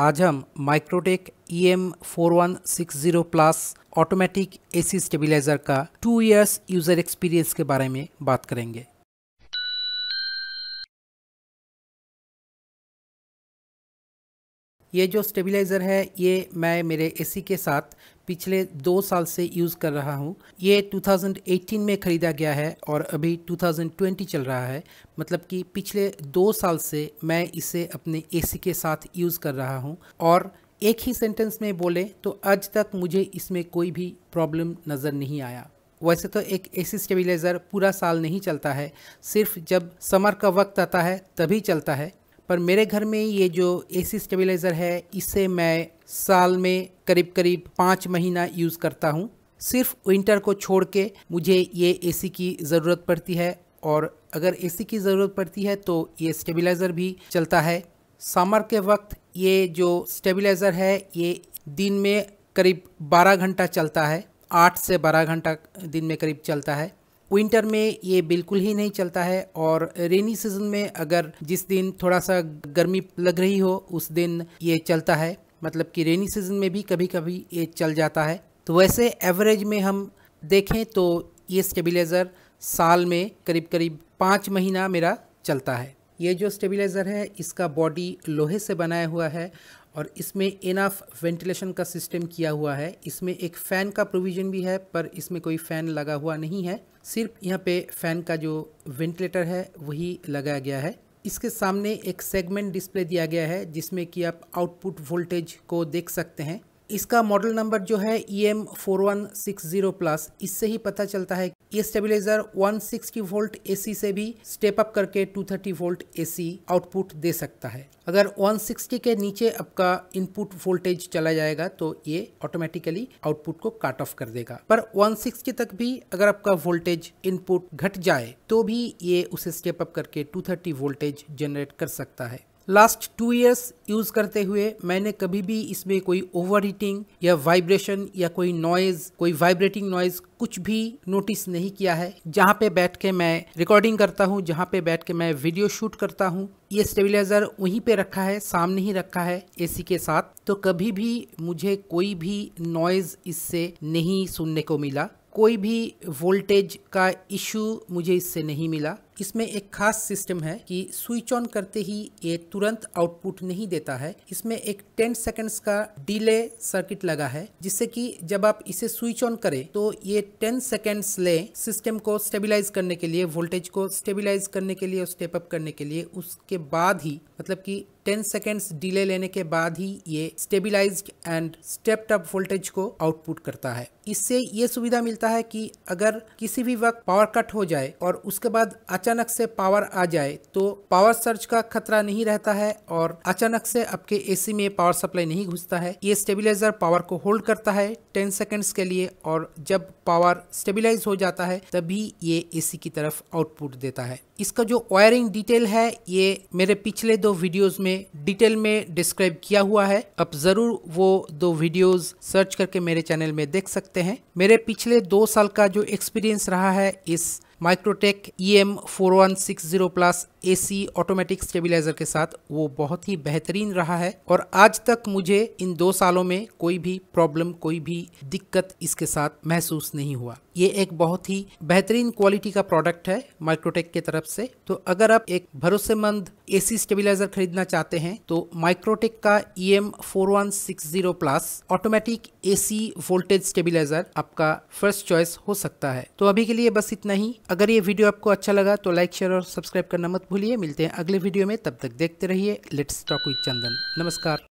आज हम Microtek E M four one six zero plus automatic AC stabiliser का two years user experience के बारे में बात करेंगे ये जो स्टेबिलाईजर है ये मैं मेरे एसी के साथ पिछले दो साल से यूज़ कर रहा हूँ ये 2018 में ख़रीदा गया है और अभी 2020 चल रहा है मतलब कि पिछले दो साल से मैं इसे अपने एसी के साथ यूज़ कर रहा हूँ और एक ही सेंटेंस में बोले तो आज तक मुझे इसमें कोई भी प्रॉब्लम नज़र नहीं आया वैसे तो एक एसी स्टेबलाइज़र पूरा साल नहीं चलता है सिर्फ जब समर का वक्त आता है तभी चलता है पर मेरे घर में ये जो एसी स्टेबलाइज़र है इसे मैं साल में करीब करीब पाँच महीना यूज़ करता हूँ सिर्फ विंटर को छोड़ के मुझे ये एसी की ज़रूरत पड़ती है और अगर एसी की ज़रूरत पड़ती है तो ये स्टेबलाइज़र भी चलता है समर के वक्त ये जो स्टेबलाइज़र है ये दिन में करीब 12 घंटा चलता है 8 से 12 घंटा दिन में करीब चलता है विंटर में ये बिल्कुल ही नहीं चलता है और रेनी सीजन में अगर जिस दिन थोड़ा सा गर्मी लग रही हो उस दिन ये चलता है मतलब कि रेनी सीजन में भी कभी कभी ये चल जाता है तो वैसे एवरेज में हम देखें तो ये स्टेबिलाइजर साल में करीब करीब पाँच महीना मेरा चलता है ये जो स्टेबिलाईज़र है इसका बॉडी लोहे से बनाया हुआ है और इसमें इनफ वेंटिलेशन का सिस्टम किया हुआ है इसमें एक फ़ैन का प्रोविज़न भी है पर इसमें कोई फ़ैन लगा हुआ नहीं है सिर्फ यहाँ पे फ़ैन का जो वेंटिलेटर है वही लगाया गया है इसके सामने एक सेगमेंट डिस्प्ले दिया गया है जिसमें कि आप आउटपुट वोल्टेज को देख सकते हैं इसका मॉडल नंबर जो है E M four one six zero plus इससे ही पता चलता है ये वन 160 वोल्ट एसी से भी स्टेप अप करके 230 वोल्ट एसी आउटपुट दे सकता है अगर 160 के नीचे आपका इनपुट वोल्टेज चला जाएगा तो ये ऑटोमेटिकली आउटपुट को काट ऑफ कर देगा पर 160 तक भी अगर आपका वोल्टेज इनपुट घट जाए तो भी ये उसे स्टेप अप करके 230 वोल्टेज जनरेट कर सकता है लास्ट टू ईयर्स यूज़ करते हुए मैंने कभी भी इसमें कोई ओवर हीटिंग या वाइब्रेशन या कोई नॉइज़ कोई वाइब्रेटिंग नॉइज़ कुछ भी नोटिस नहीं किया है जहाँ पे बैठ के मैं रिकॉर्डिंग करता हूँ जहाँ पे बैठ के मैं वीडियो शूट करता हूँ ये स्टेबिलाईजर वहीं पे रखा है सामने ही रखा है एसी के साथ तो कभी भी मुझे कोई भी नॉइज़ इससे नहीं सुनने को मिला कोई भी वोल्टेज का इशू मुझे इससे नहीं मिला इसमें एक खास सिस्टम है कि स्विच ऑन करते ही ये तुरंत आउटपुट नहीं देता है इसमें एक 10 सेकंड्स का डिले सर्किट लगा है जिससे कि जब आप इसे स्विच ऑन करें तो ये 10 सेकंड्स ले सिस्टम को स्टेबिलाईज करने के लिए वोल्टेज को स्टेबिलाईज करने के लिए और स्टेप अप करने के लिए उसके बाद ही मतलब कि 10 सेकेंड्स डिले लेने के बाद ही ये stabilise and stepped up voltage को आउटपुट करता है इससे ये सुविधा मिलता है कि अगर किसी भी वक्त पावर कट हो जाए और उसके बाद अचानक अचानक से पावर आ जाए तो पावर सर्च का खतरा नहीं रहता है और अचानक से आपके एसी में पावर सप्लाई नहीं घुसता है ये स्टेबिलाईजर पावर को होल्ड करता है टेन सेकेंड्स के लिए और जब पावर स्टेबिलाईज हो जाता है तभी ये एसी की तरफ आउटपुट देता है इसका जो वायरिंग डिटेल है ये मेरे पिछले दो वीडियोस में डिटेल में डिस्क्राइब किया हुआ है आप जरूर वो दो वीडियोस सर्च करके मेरे चैनल में देख सकते हैं मेरे पिछले दो साल का जो एक्सपीरियंस रहा है इस Microtek E M four one six zero plus A C automatic stabiliser के साथ वो बहुत ही बेहतरीन रहा है और आज तक मुझे इन दो सालों में कोई भी प्रॉब्लम कोई भी दिक्कत इसके साथ महसूस नहीं हुआ ये एक बहुत ही बेहतरीन क्वालिटी का प्रोडक्ट है माइक्रोटेक के तरफ से तो अगर आप एक भरोसेमंद एसी स्टेबिलाईजर खरीदना चाहते हैं तो माइक्रोटेक का E M four one six zero plus automatic AC voltage stabiliser आपका फर्स्ट चॉइस हो सकता है तो अभी के लिए बस इतना ही अगर ये वीडियो आपको अच्छा लगा तो लाइक शेयर और सब्सक्राइब करना मत भूलिए मिलते हैं अगले वीडियो में तब तक देखते रहिए लेट्स टॉक विद चंदन नमस्कार